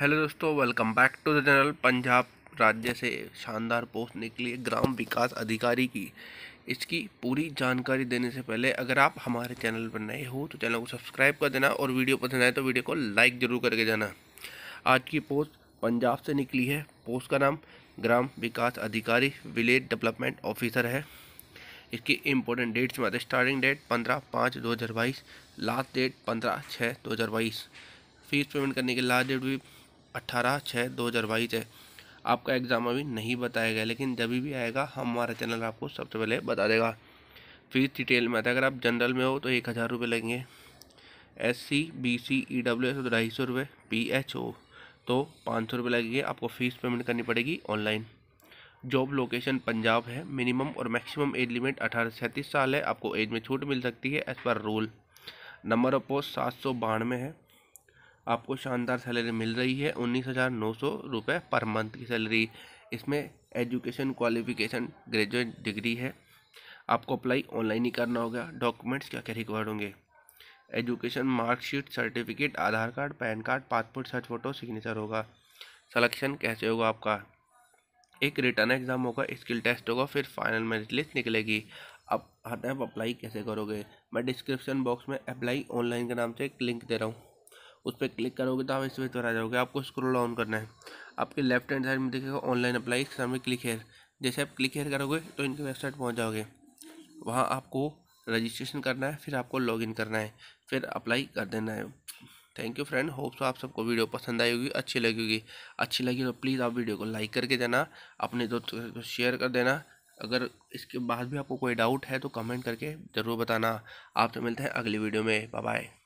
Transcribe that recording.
hello दोस्तों welcome back to the channel Punjab राज्य से शानदार पोस्ट निकली है ग्राम विकास अधिकारी की इसकी पूरी जानकारी देने से पहले अगर आप हमारे चैनल पर नए हो तो चैनल को सब्सक्राइब कर देना और वीडियो पसंद आए तो वीडियो को लाइक ज़रूर करके जाना आज की पोस्ट पंजाब से निकली है पोस्ट का नाम ग्राम विकास अधिकारी विलेज डेवलपमेंट ऑफिसर है इसकी इम्पोर्टेंट डेट्स में आते स्टार्टिंग डेट पंद्रह पाँच दो हज़ार बाईस लास्ट डेट पंद्रह छः दो हज़ार बाईस फीस पेमेंट करने की लास्ट डेट भी अट्ठारह छः दो हज़ार बाईस है आपका एग्ज़ाम अभी नहीं बताया गया लेकिन जब भी आएगा हमारा चैनल आपको सबसे पहले बता देगा फीस डिटेल में आता है अगर आप जनरल में हो तो एक हज़ार रुपये लगेंगे S C B C E W S तो ढाई सौ रुपये पी एच ओ तो पाँच सौ रुपये लगेंगे आपको फ़ीस पेमेंट करनी पड़ेगी ऑनलाइन जॉब लोकेशन पंजाब है मिनिमम और मैक्सिमम एज लिमिट अठारह से सैंतीस साल है आपको एज में छूट मिल सकती है as per rule number of post सात सौ बानवे है आपको शानदार सैलरी मिल रही है उन्नीस हज़ार नौ सौ रुपये पर मंथ की सैलरी इसमें एजुकेशन क्वालिफिकेशन ग्रेजुएट डिग्री है आपको अप्लाई ऑनलाइन ही करना होगा डॉक्यूमेंट्स क्या क्या रिक्वायर्ड होंगे education marksheet certificate Aadhaar card PAN card passport search photo signature होगा सलेक्शन कैसे होगा आपका एक रिटर्न एग्ज़ाम होगा स्किल टेस्ट होगा फिर फाइनल मेरिट लिस्ट निकलेगी अब हटाए अप्लाई कैसे करोगे मैं डिस्क्रिप्शन बॉक्स में अप्लाई ऑनलाइन के नाम से एक लिंक दे रहा हूँ उस पर क्लिक करोगे तो आप इस पर आ जाओगे आपको स्क्रोल ऑन करना है आपके लेफ्ट हैंड साइड में देखेगा ऑनलाइन अप्लाई सामने क्लिक हेयर जैसे आप क्लिक हेयर करोगे तो इनकी वेबसाइट पहुँच जाओगे वहाँ आपको रजिस्ट्रेशन करना है फिर आपको लॉगिन करना है फिर अप्लाई कर देना है थैंक यू फ्रेंड होप्स आप सबको वीडियो पसंद आई होगी अच्छी लगी होगी अच्छी लगी तो प्लीज़ आप वीडियो को लाइक करके देना अपने दोस्तों को शेयर कर देना अगर इसके बाद भी आपको कोई डाउट है तो कमेंट करके ज़रूर बताना आपसे तो मिलते हैं अगली वीडियो में बाय